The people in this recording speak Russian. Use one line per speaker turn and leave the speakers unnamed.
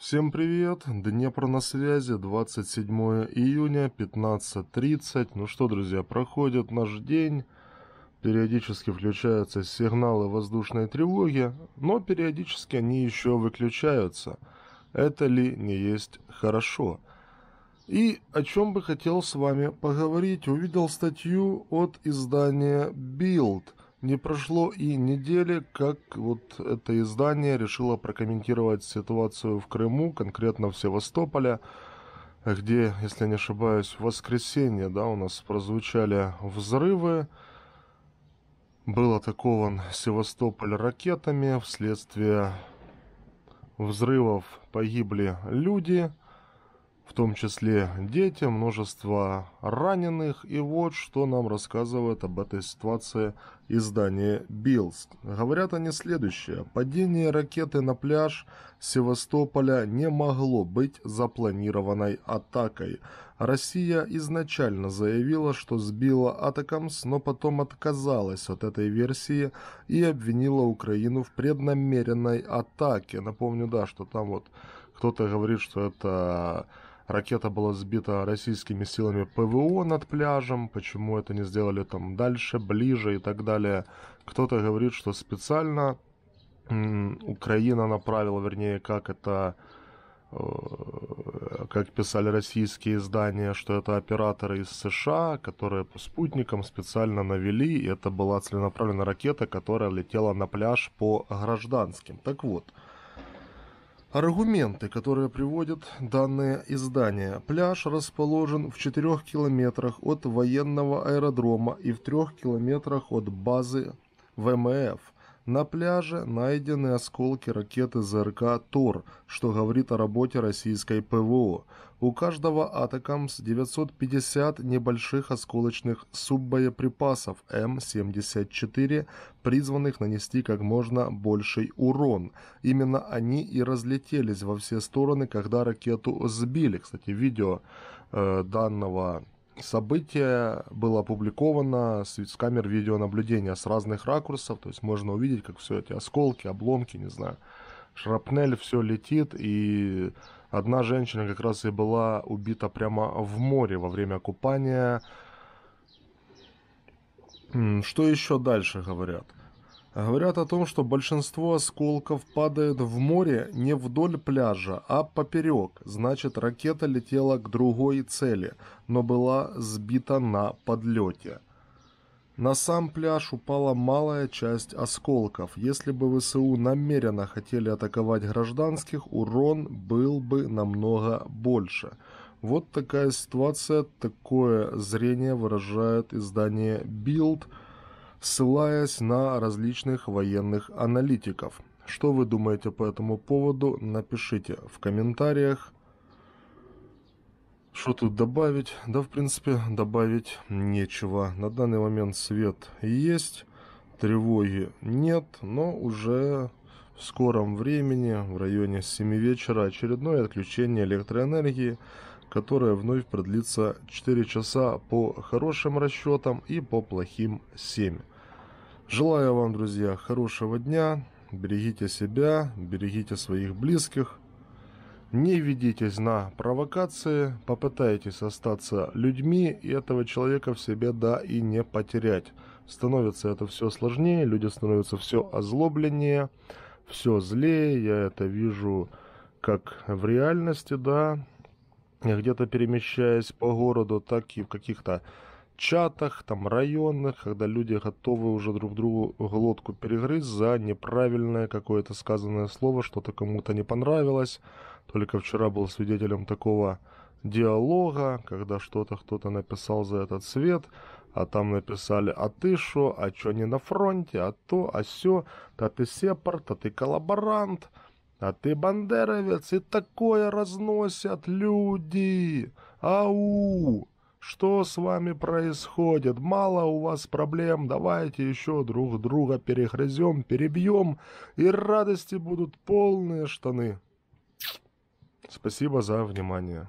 Всем привет, Днепр на связи, 27 июня, 15.30. Ну что, друзья, проходит наш день, периодически включаются сигналы воздушной тревоги, но периодически они еще выключаются. Это ли не есть хорошо? И о чем бы хотел с вами поговорить, увидел статью от издания Build – не прошло и недели, как вот это издание решило прокомментировать ситуацию в Крыму, конкретно в Севастополе, где, если не ошибаюсь, в воскресенье, да, у нас прозвучали взрывы. Был атакован Севастополь ракетами, вследствие взрывов погибли люди – в том числе дети, множество раненых. И вот что нам рассказывает об этой ситуации издание Билс. Говорят они следующее. Падение ракеты на пляж Севастополя не могло быть запланированной атакой. Россия изначально заявила, что сбила «Атакамс», но потом отказалась от этой версии и обвинила Украину в преднамеренной атаке. Напомню, да, что там вот кто-то говорит, что это ракета была сбита российскими силами ПВО над пляжем, почему это не сделали там дальше, ближе и так далее. Кто-то говорит, что специально Украина направила, вернее, как это, э, как писали российские издания, что это операторы из США, которые по спутникам специально навели, и это была целенаправленная ракета, которая летела на пляж по гражданским. Так вот, Аргументы, которые приводят данное издание. Пляж расположен в 4 километрах от военного аэродрома и в 3 километрах от базы ВМФ – на пляже найдены осколки ракеты ЗРК «Тор», что говорит о работе российской ПВО. У каждого «Атакамс» 950 небольших осколочных суббоеприпасов М-74, призванных нанести как можно больший урон. Именно они и разлетелись во все стороны, когда ракету сбили. Кстати, видео э, данного событие было опубликовано с, с камер видеонаблюдения с разных ракурсов, то есть можно увидеть, как все эти осколки, обломки, не знаю, шрапнель, все летит, и одна женщина как раз и была убита прямо в море во время купания. Что еще дальше говорят? Говорят о том, что большинство осколков падает в море не вдоль пляжа, а поперек, значит ракета летела к другой цели, но была сбита на подлете. На сам пляж упала малая часть осколков. Если бы ВСУ намеренно хотели атаковать гражданских, урон был бы намного больше. Вот такая ситуация, такое зрение выражает издание Build – ссылаясь на различных военных аналитиков. Что вы думаете по этому поводу, напишите в комментариях. Что тут добавить? Да, в принципе, добавить нечего. На данный момент свет есть, тревоги нет, но уже в скором времени, в районе 7 вечера, очередное отключение электроэнергии – которая вновь продлится 4 часа по хорошим расчетам и по плохим 7. Желаю вам, друзья, хорошего дня, берегите себя, берегите своих близких, не ведитесь на провокации, попытайтесь остаться людьми и этого человека в себе да и не потерять. Становится это все сложнее, люди становятся все озлобленнее, все злее, я это вижу как в реальности, да, где-то перемещаясь по городу, так и в каких-то чатах, там районных, когда люди готовы уже друг другу глотку перегрызть за неправильное какое-то сказанное слово, что-то кому-то не понравилось. Только вчера был свидетелем такого диалога, когда что-то кто-то написал за этот свет, а там написали «А ты что, А чё не на фронте? А то? А сё? Та ты сепар? Та ты коллаборант?» А ты бандеровец, и такое разносят люди! Ау! Что с вами происходит? Мало у вас проблем, давайте еще друг друга перехрызем, перебьем, и радости будут полные штаны. Спасибо за внимание.